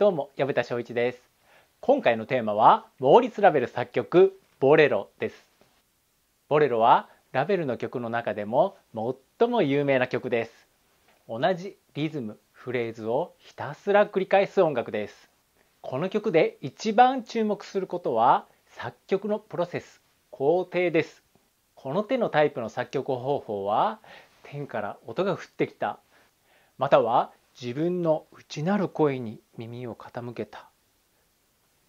どうも矢田翔一です今回のテーマはモーリス・ラベル作曲ボレロですボレロはラベルの曲の中でも最も有名な曲です同じリズムフレーズをひたすら繰り返す音楽ですこの曲で一番注目することは作曲のプロセス工程ですこの手のタイプの作曲方法は天から音が降ってきたまたは自分の内なる声に耳を傾けた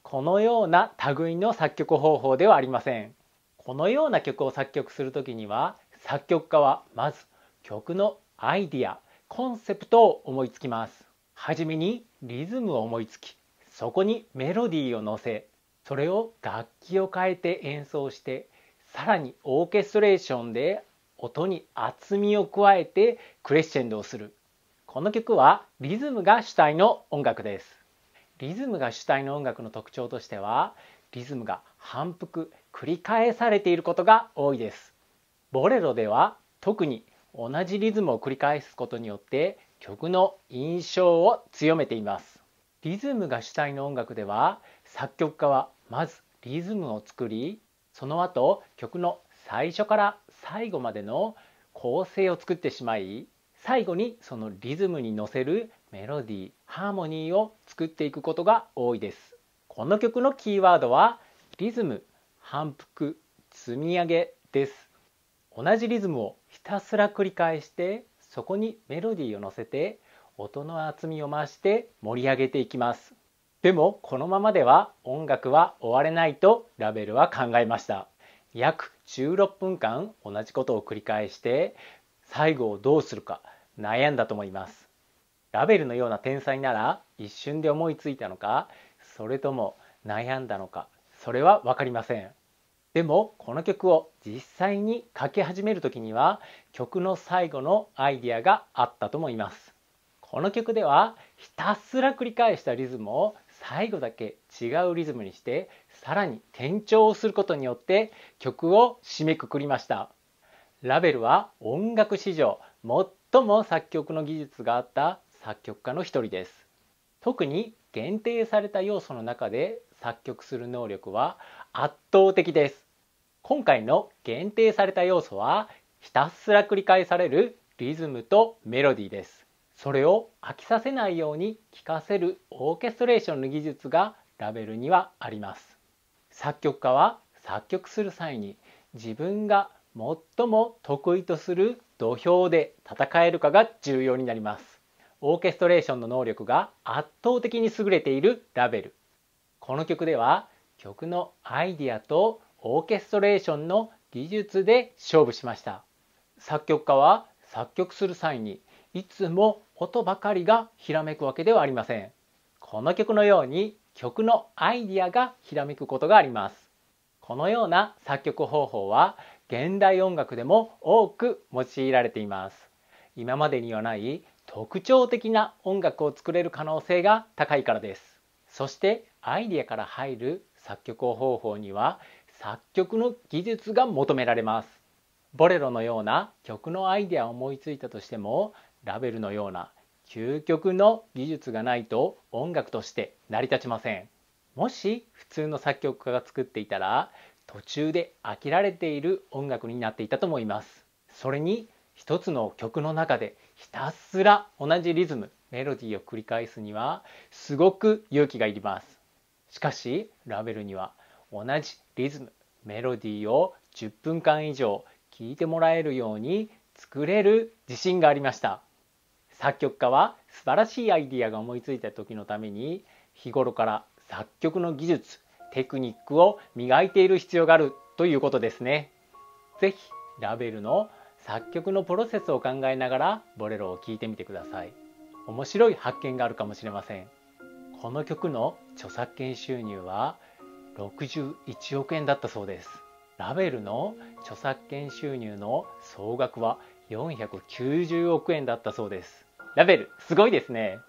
このような類の作曲方法ではありませんこのような曲を作曲する時には作曲家はまず曲のアイディアコンセプトを思いつきますはじめにリズムを思いつきそこにメロディーを載せそれを楽器を変えて演奏してさらにオーケストレーションで音に厚みを加えてクレッシェンドをするこの曲はリズムが主体の音楽ですリズムが主体の音楽の特徴としてはリズムが反復繰り返されていることが多いですボレロでは特に同じリズムを繰り返すことによって曲の印象を強めていますリズムが主体の音楽では作曲家はまずリズムを作りその後曲の最初から最後までの構成を作ってしまい最後にそのリズムに乗せるメロディーハーモニーを作っていくことが多いですこの曲のキーワードはリズム反復積み上げです同じリズムをひたすら繰り返してそこにメロディーを乗せて音の厚みを増して盛り上げていきますでもこのままでは音楽は終われないとラベルは考えました約16分間同じことを繰り返して最後をどうするか悩んだと思いますラベルのような天才なら一瞬で思いついたのかそれとも悩んだのかそれは分かりませんでもこの曲を実際に書き始める時には曲の最後のアイデアがあったと思いますこの曲ではひたすら繰り返したリズムを最後だけ違うリズムにしてさらに転調をすることによって曲を締めくくりましたラベルは音楽史上最も作曲の技術があった作曲家の一人です特に限定された要素の中で作曲する能力は圧倒的です今回の限定された要素はひたすら繰り返されるリズムとメロディーですそれを飽きさせないように聴かせるオーケストレーションの技術がラベルにはあります作曲家は作曲する際に自分が最も得意とする土俵で戦えるかが重要になりますオーケストレーションの能力が圧倒的に優れているラベルこの曲では曲のアイディアとオーケストレーションの技術で勝負しました作曲家は作曲する際にいつも音ばかりがひらめくわけではありませんこの曲のように曲のアイディアがひらめくことがありますこのような作曲方法は現代音楽でも多く用いられています今までにはない特徴的な音楽を作れる可能性が高いからですそしてアイデアから入る作曲方法には作曲の技術が求められますボレロのような曲のアイデアを思いついたとしてもラベルのような究極の技術がないと音楽として成り立ちませんもし普通の作曲家が作っていたら途中で飽きられている音楽になっていたと思いますそれに一つの曲の中でひたすら同じリズムメロディーを繰り返すにはすごく勇気がいりますしかしラベルには同じリズムメロディーを10分間以上聴いてもらえるように作れる自信がありました作曲家は素晴らしいアイディアが思いついた時のために日頃から作曲の技術テクニックを磨いている必要があるということですね。ぜひラベルの作曲のプロセスを考えながらボレロを聴いてみてください。面白い発見があるかもしれません。この曲の著作権収入は61億円だったそうです。ラベルの著作権収入の総額は490億円だったそうです。ラベル、すごいですね。